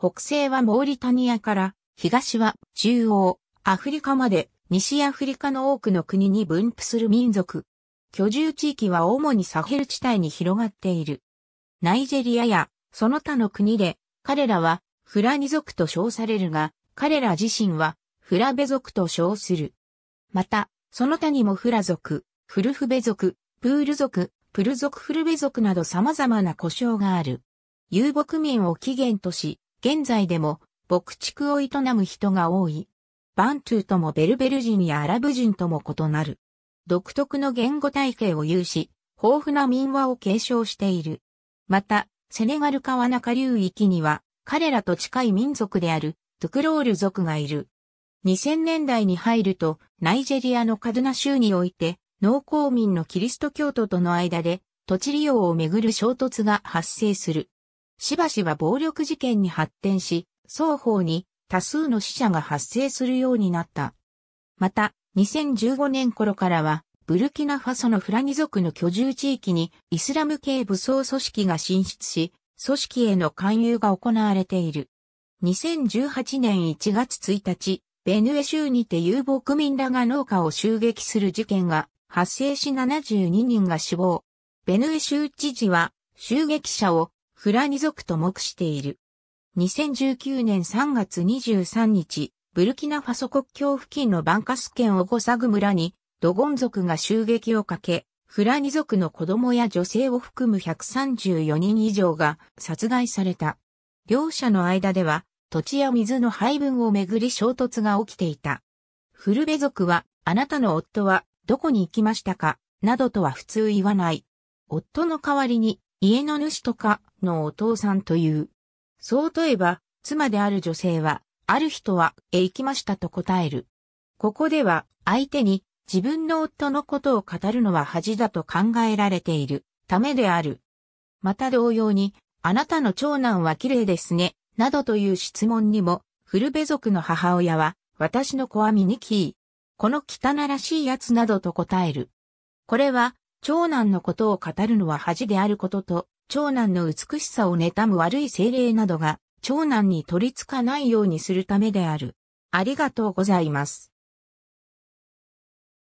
北西はモーリタニアから、東は中央、アフリカまで、西アフリカの多くの国に分布する民族。居住地域は主にサヘル地帯に広がっている。ナイジェリアや、その他の国で、彼らは、フラニ族と称されるが、彼ら自身は、フラベ族と称する。また、その他にもフラ族、フルフベ族、プール族、プル族フルベ族など様々な呼称がある。遊牧民を起源とし、現在でも牧畜を営む人が多い。バントゥーともベルベル人やアラブ人とも異なる。独特の言語体系を有し、豊富な民話を継承している。また、セネガル川中流域には、彼らと近い民族である、トゥクロール族がいる。2000年代に入ると、ナイジェリアのカドナ州において、農耕民のキリスト教徒との間で、土地利用をめぐる衝突が発生する。しばしば暴力事件に発展し、双方に多数の死者が発生するようになった。また、2015年頃からは、ブルキナファソのフラニ族の居住地域にイスラム系武装組織が進出し、組織への勧誘が行われている。2018年1月1日、ベヌエ州にて遊牧民らが農家を襲撃する事件が発生し72人が死亡。ベヌエ州知事は襲撃者をフラニ族と目している。2019年3月23日、ブルキナファソ国境付近のバンカス県オゴサグ村に、ドゴン族が襲撃をかけ、フラニ族の子供や女性を含む134人以上が殺害された。両者の間では、土地や水の配分をめぐり衝突が起きていた。フルベ族は、あなたの夫は、どこに行きましたかなどとは普通言わない。夫の代わりに、家の主とかのお父さんという。そうといえば、妻である女性は、ある人は、へ行きましたと答える。ここでは、相手に自分の夫のことを語るのは恥だと考えられているためである。また同様に、あなたの長男は綺麗ですね、などという質問にも、古部族の母親は、私の子は醜い。この汚らしい奴などと答える。これは、長男のことを語るのは恥であることと、長男の美しさを妬む悪い精霊などが、長男に取り付かないようにするためである。ありがとうございます。